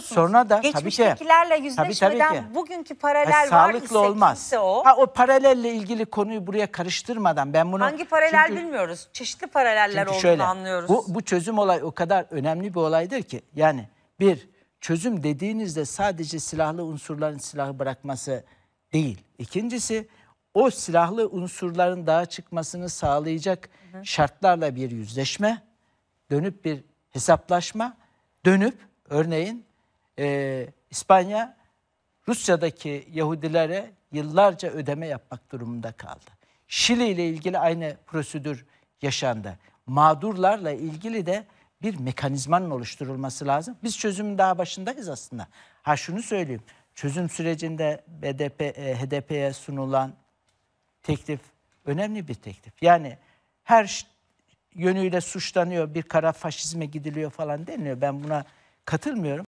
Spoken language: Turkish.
Sonra da Geçmiştekilerle tabii yüzleşmeden bugünkü paralel ha, var sağlıklı ise olmaz. o. Ha, o paralelle ilgili konuyu buraya karıştırmadan ben bunu... Hangi paralel çünkü, bilmiyoruz. Çeşitli paraleller olduğunu şöyle, anlıyoruz. Bu, bu çözüm olay o kadar önemli bir olaydır ki. Yani bir çözüm dediğinizde sadece silahlı unsurların silahı bırakması değil. İkincisi o silahlı unsurların daha çıkmasını sağlayacak hı hı. şartlarla bir yüzleşme, dönüp bir hesaplaşma, dönüp örneğin e, İspanya Rusya'daki Yahudilere yıllarca ödeme yapmak durumunda kaldı. Şili ile ilgili aynı prosedür yaşandı. Mağdurlarla ilgili de bir mekanizmanın oluşturulması lazım. Biz çözümün daha başındayız aslında. Ha şunu söyleyeyim. Çözüm sürecinde BDP, e, HDP'ye sunulan teklif önemli bir teklif. Yani her yönüyle suçlanıyor, bir kara faşizme gidiliyor falan deniliyor. Ben buna katılmıyorum.